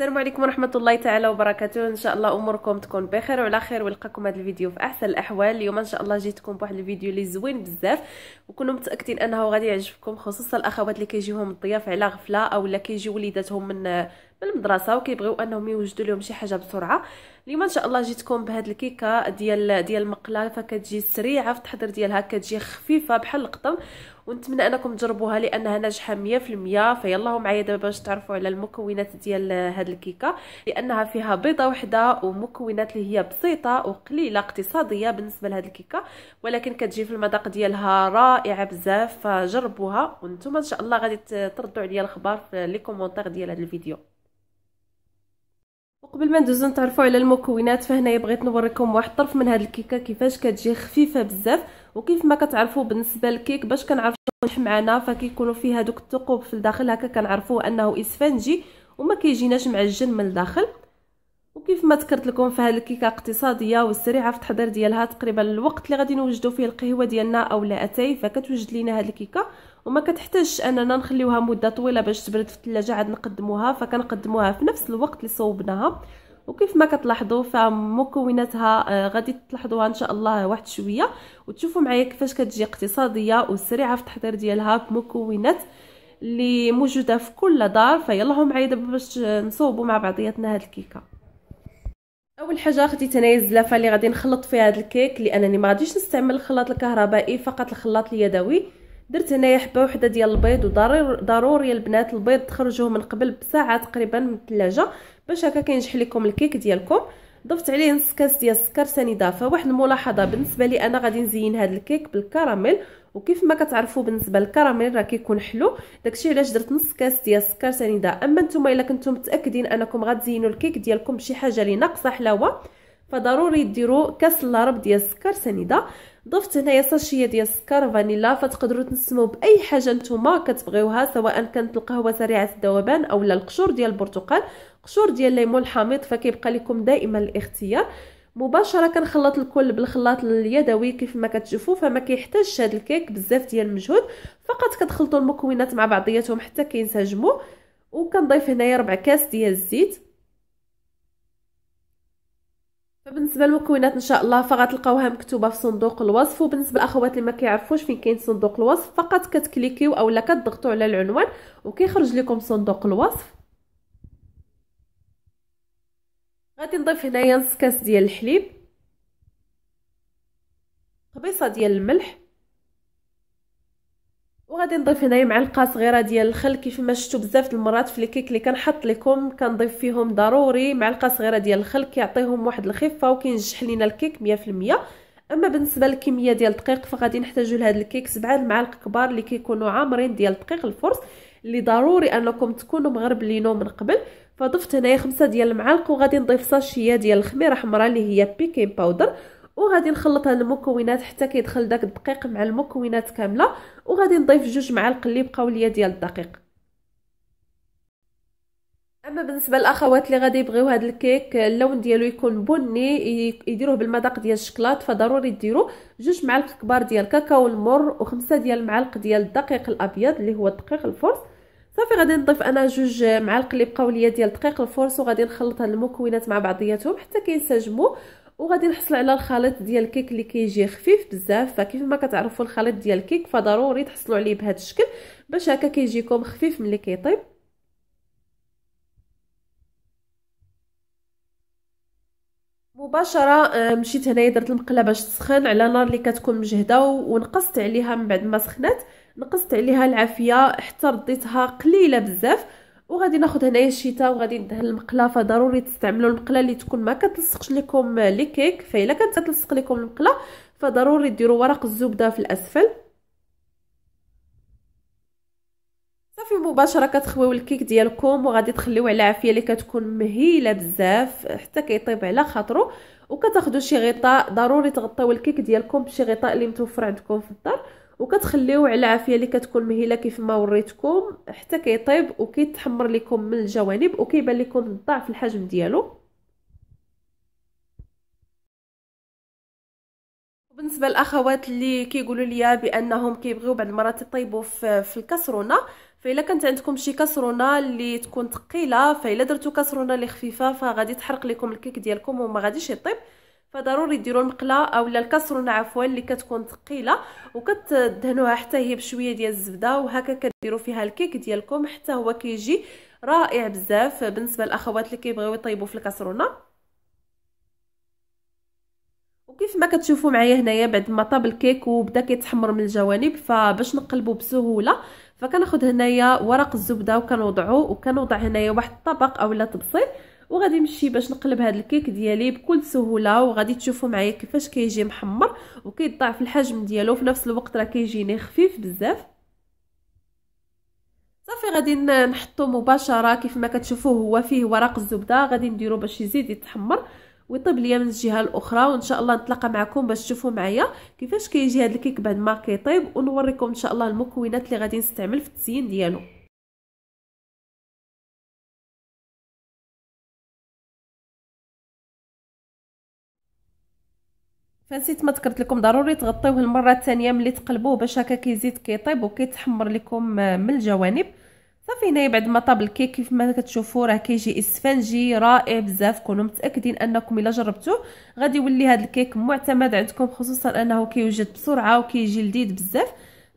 السلام عليكم ورحمه الله تعالى وبركاته ان شاء الله اموركم تكون بخير وعلى خير ولقاكم هذا الفيديو في احسن الاحوال اليوم ان شاء الله جيتكم بواحد الفيديو اللي زوين بزاف وكونوا متاكدين انه غادي يعجبكم خصوصا الاخوات اللي كيجيوهم الضياف على غفله او اللي كيجيو وليداتهم من من المدرسه وكيبغيو انهم يوجدوا لهم شي حاجه بسرعه اليوم ان شاء الله جيتكم بهاد الكيكه ديال ديال المقله فكتجي سريعه في التحضير ديالها كتجي خفيفه بحال القطن ونتمنى انكم تجربوها لانها ناجحه 100% فيلا معايا دابا باش تعرفوا على المكونات ديال هاد الكيكه لانها فيها بيضه وحده ومكونات اللي هي بسيطه وقليله اقتصاديه بالنسبه لهاد الكيكه ولكن كتجي في المذاق ديالها رائعه بزاف فجربوها وانتم ان شاء الله غادي تردوا عليا الخبر في لي كومونتير ديال هاد الفيديو وقبل ما ندوزو نتعرفوا على المكونات فهنايا بغيت نوريكم واحد الطرف من هاد الكيكه كيفاش كتجي خفيفه بزاف وكيف ما كتعرفوا بالنسبه للكيك باش كنعرفوا معنا فكيكونوا فيه هادوك الثقوب في الداخل هكا كنعرفوا انه اسفنجي وما كيجيناش معجن من الداخل وكيف ما ذكرت لكم فهاد الكيكه اقتصاديه وسريعه في التحضير ديالها تقريبا الوقت اللي غادي نوجدوا فيه القهوه ديالنا او اتاي فكتوجد لينا هذه الكيكه وما كتحتاجش اننا نخليوها مده طويله باش تبرد في الثلاجه عاد نقدموها فكنقدموها في نفس الوقت اللي صوبناها وكيف ما كتلاحظوا فمكوناتها آه، غادي تلاحظوها ان شاء الله واحد شويه وتشوفوا معايا كيفاش كتجي اقتصاديه وسريعه في التحضير ديالها بمكونات اللي موجوده في كل دار فيلاهم معايا دابا باش نصوبوا مع بعضياتنا هذه الكيكه اول حاجه خديت تنايا الزلافه اللي غادي نخلط فيها هذا الكيك لانني ما غاديش نستعمل الخلاط الكهربائي فقط الخلاط اليدوي درت هنايا حبه وحده ديال البيض وضروري البنات البيض تخرجوه من قبل بساعه تقريبا من الثلاجه باش هكا كينجح لكم الكيك ديالكم ضفت عليه نص كاس ديال السكر سنيده فواحد الملاحظه بالنسبه لي انا غادي نزين هذا الكيك بالكراميل وكيف ما كتعرفوا بالنسبه للكراميل راه كيكون حلو داكشي علاش درت نص كاس ديال السكر سنيده اما نتوما الا كنتم متاكدين انكم غتزينوا الكيك ديالكم بشي حاجه اللي ناقصه حلاوه فضروري ديروا كاس اللارب ديال السكر سنيده ضفت هنايا ساشيه ديال السكر فانيلا فتقدروا تنسموا باي حاجه نتوما كتبغيوها سواء كانت القهوه سريعه الذوبان اولا القشور ديال البرتقال قشور ديال الليمون الحامض فكيبقى لكم دائما الاختيار مباشره كنخلط الكل بالخلاط اليدوي كيف ما كتشوفوا فما كيحتاجش هذا الكيك بزاف ديال المجهود فقط كتخلطوا المكونات مع بعضياتهم حتى كينسجموا وكنضيف هنايا ربع كاس ديال الزيت بالنسبه للمكونات ان شاء الله فغتلقاوها مكتوبه في صندوق الوصف وبالنسبه للاخوات اللي ما كيعرفوش فين كاين صندوق الوصف فقط كتكليكيو اولا كتضغطوا على العنوان وكيخرج لكم صندوق الوصف غادي نضيف هنايا نص كاس ديال الحليب قبيصه ديال الملح وغادي نضيف هنايا معلقه صغيره ديال الخل كيف ما شفتوا بزاف د المرات في الكيك اللي كنحط لكم كنضيف فيهم ضروري معلقه صغيره ديال الخل كيعطيهم واحد الخفه وكينجح لينا الكيك 100% اما بالنسبه للكميه ديال الدقيق فغادي نحتاجوا لهذا الكيك سبعه المعالق كبار اللي كيكونوا عامرين ديال الدقيق الفرص اللي ضروري انكم تكونوا مغربلينو من قبل فضفت هنايا خمسة ديال المعالق وغادي نضيف صاشية ديال الخميره حمراء اللي هي بيكين باودر وغادي نخلط هاد المكونات حتى كيدخل داك الدقيق مع المكونات كامله وغادي نضيف جوج معالق اللي بقاو ليا ديال الدقيق اما بالنسبه للاخوات اللي غادي يبغيو هذا الكيك اللون ديالو يكون بني يديروه بالمذاق ديال الشكلاط فضروري ديروا جوج معالق كبار ديال الكاكاو المر وخمسة ديال المعالق ديال الدقيق الابيض اللي هو الدقيق الفرن صافي غادي نضيف انا جوج معالق اللي بقاو ليا ديال دقيق الفرص وغادي نخلط هاد المكونات مع بعضياتهم حتى كينسجموا وغادي نحصل على الخليط ديال الكيك اللي كيجي خفيف بزاف فكيف ما كتعرفوا الخليط ديال الكيك فضروري تحصلوا عليه بهذا الشكل باش هكا كيجيكم خفيف ملي كيطيب مباشره آه، مشيت هنايا درت المقله باش تسخن على نار اللي كتكون مجهده ونقصت عليها من بعد ما سخنات نقصت عليها العافيه حتى رديتها قليله بزاف وغادي ناخذ هنايا الشيتا وغادي ندهن المقله فضروري تستعملوا المقله اللي تكون ما كتلصقش لكم لي كيك فالا كانت تلصق لكم المقله فضروري ديروا ورق الزبده في الاسفل صافي مباشره كتخويو الكيك ديالكم وغادي تخليو على عافيه اللي كتكون مهيله بزاف حتى كيطيب على خاطرو وكتاخذوا شي غطاء ضروري تغطيو الكيك ديالكم بشي غطاء اللي متوفر عندكم في الدار وكتخليو على العافيه اللي كتكون مهيله كيف ما وريتكم حتى كيطيب وكيتحمر لكم من الجوانب وكيبان لكم ضعف الحجم ديالو بالنسبه للاخوات اللي كيقولوا لي بانهم كيبغيو بعض المرات يطيبوا في, في الكسرونه فإلا كانت عندكم شي كسرونه اللي تكون ثقيله فإلا درتو كسرونه اللي خفيفه فغادي تحرق لكم الكيك ديالكم وما غاديش يطيب فضروري ديروا المقله اولا الكاسرونه عفوا اللي كتكون ثقيله وكتدهنوها حتى هي بشويه ديال الزبده وهكا كديروا فيها الكيك ديالكم حتى هو كيجي رائع بزاف بالنسبه للاخوات اللي كيبغيو يطيبوا في الكسرونه وكيف ما كتشوفوا معايا هنايا بعد ما طاب الكيك وبدا كيتحمر من الجوانب فباش نقلبوا بسهوله فكناخذ هنايا ورق الزبده وكنوضعوا وكنوضع هنايا واحد الطبق اولا طبسيل وغادي نمشي باش نقلب هذا الكيك ديالي بكل سهوله وغادي تشوفوا معايا كيفاش كيجي محمر وكيضاعف الحجم ديالو في نفس الوقت راه كيجيني خفيف بزاف صافي غادي نحطو مباشره كيف ما كتشوفوا هو فيه ورق الزبده غادي نديرو باش يزيد يتحمر ويطيب ليا من الجهه الاخرى وان شاء الله نتلاقى معكم باش تشوفوا معايا كيفاش كيجي هذا الكيك بعد ما كيطيب ونوريكم ان شاء الله المكونات اللي غادي نستعمل في التزيين ديالو فنسيت ما ذكرت لكم ضروري تغطيوه المره الثانيه ملي تقلبوه باش هكا كيزيد كيطيب وكيتحمر لكم من الجوانب صافي هنايا بعد ما طاب الكيك كيف ما كتشوفوا راه كيجي اسفنجي رائع بزاف كونوا متاكدين انكم الا جربتوه غادي يولي هذا الكيك معتمد عندكم خصوصا انه كيوجد بسرعه وكيجي لذيذ بزاف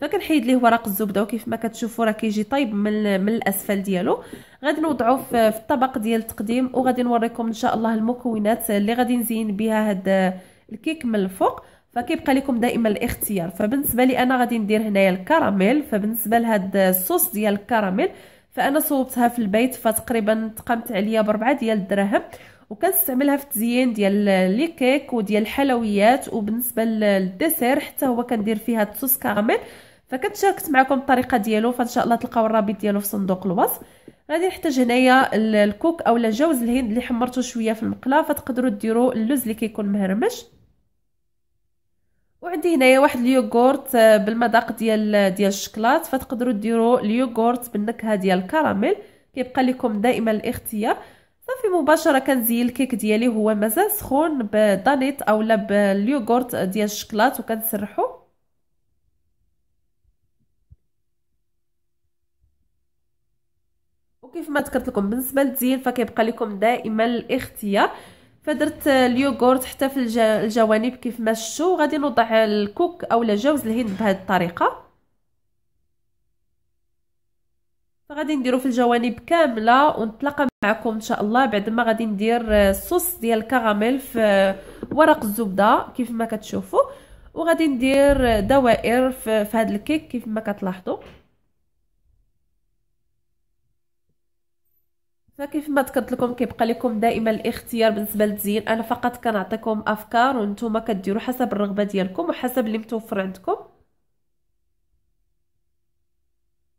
فكنحيد ليه ورق الزبده وكيف ما كتشوفوا راه كيجي طايب من من الاسفل ديالو غادي نوضعو في الطبق ديال التقديم وغادي نوريكم ان شاء الله المكونات اللي غادي نزين بها هاد الكيك من الفوق فكيبقى لكم دائما الاختيار فبالنسبه لي انا غادي ندير هنايا الكراميل فبالنسبه لهاد الصوص ديال الكراميل فانا صوبتها في البيت فتقريبا تقامت عليا بربعة ديال الدراهم وكنستعملها في التزيين ديال لي كيك وديال الحلويات وبالنسبه للديسير حتى هو كندير فيها الصوص كراميل فكنتشاركت معكم الطريقه ديالو فان شاء الله تلقاو الرابط ديالو في صندوق الوصف غادي نحتاج هنايا الكوك اولا جوز الهند اللي حمرته شويه في المقله فتقدروا ديروا اللوز اللي كيكون مهرمش وعندي هنايا واحد اليوغورت آه، بالمذاق ديال آه، ديال الشكلاط فتقدروا ديروا اليوغورت بالنكهه ديال الكراميل كيبقى لكم دائما الاختيار صافي مباشره كنزين الكيك ديالي هو مازال سخون بدانيت اولا باليوغورت ديال الشكلاط وكنسرحو وكيف ما ذكرت لكم بالنسبه للتزيين فكيبقى لكم دائما الاختيار فدرت اليوغورت حتى في الجوانب كيف ما شفتوا غادي نوضع الكوك اولا جوز الهند بهذه الطريقه فغادي نديرو في الجوانب كامله ونتلاقى معكم ان شاء الله بعد ما غادي ندير الصوص ديال الكراميل في ورق الزبده كيف ما كتشوفوا وغادي ندير دوائر في هذا الكيك كيف ما كتلاحظوا فكيف ما ذكرت لكم كيبقى لكم دائما الاختيار بالنسبه للتزيين انا فقط كنعطيكم افكار وانتم كديروا حسب الرغبه ديالكم وحسب اللي متوفر عندكم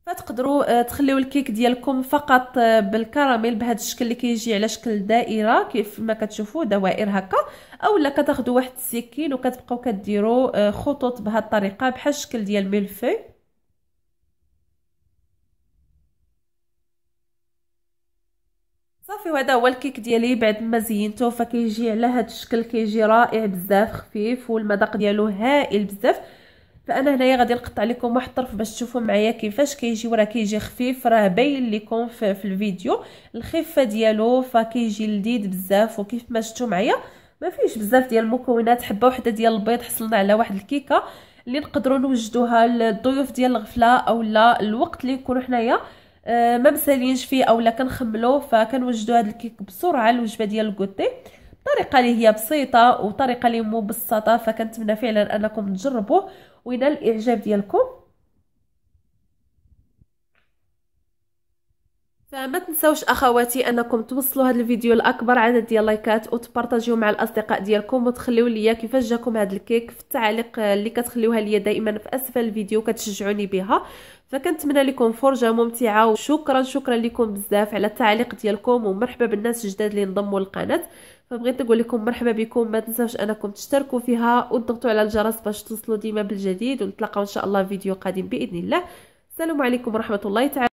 فتقدروا آه، تخليو الكيك ديالكم فقط آه، بالكراميل بهذا الشكل اللي كيجي على شكل دائره كيف ما كتشوفوا دوائر هكا اولا كتاخذوا واحد السكين وكتبقاو كديروا آه، خطوط بهذه الطريقه بحال الشكل ديال ميلفي صافي وهذا هو الكيك ديالي بعد ما زينته فكيجي على هذا الشكل كيجي رائع بزاف خفيف والمذاق ديالو هائل بزاف فانا هنايا غادي نقطع لكم واحد الطرف باش تشوفوا معايا كيفاش كيجي وراه كيجي خفيف راه باين لكم في, في الفيديو الخفه ديالو فكيجي لذيذ بزاف وكيف ما شفتوا معايا ما فيش بزاف ديال المكونات حبه وحده ديال البيض حصلنا على واحد الكيكه اللي نقدروا نوجدوها للضيوف ديال الغفله اولا الوقت اللي نكونوا حنايا آه، ما مسالينش فيه اولا كنخملو فكنوجدو هاد الكيك بسرعه الوجبه ديال الكوتي الطريقه اللي هي بسيطه وطريقه اللي مبسطه فكنتمنى فعلا انكم تجربوه وينال الاعجاب ديالكم فما تنسوش اخواتي انكم توصلوا هذا الفيديو لاكبر عدد ديال اللايكات وتبارطاجيوه مع الاصدقاء ديالكم وتخليو ليا كيفاش جاكم هذا الكيك في التعليق اللي كتخليوها ليا دائما في اسفل الفيديو كتشجعوني بها فكنتمنى لكم فرجه ممتعه وشكرا شكرا لكم بزاف على التعليق ديالكم ومرحبا بالناس الجداد اللي انضموا للقناه فبغيت نقول لكم مرحبا بكم ما تنساوش انكم تشتركوا فيها وتضغطوا على الجرس باش توصلوا ديما بالجديد ونتلاقاو ان شاء الله فيديو قادم باذن الله السلام عليكم ورحمه الله تعالى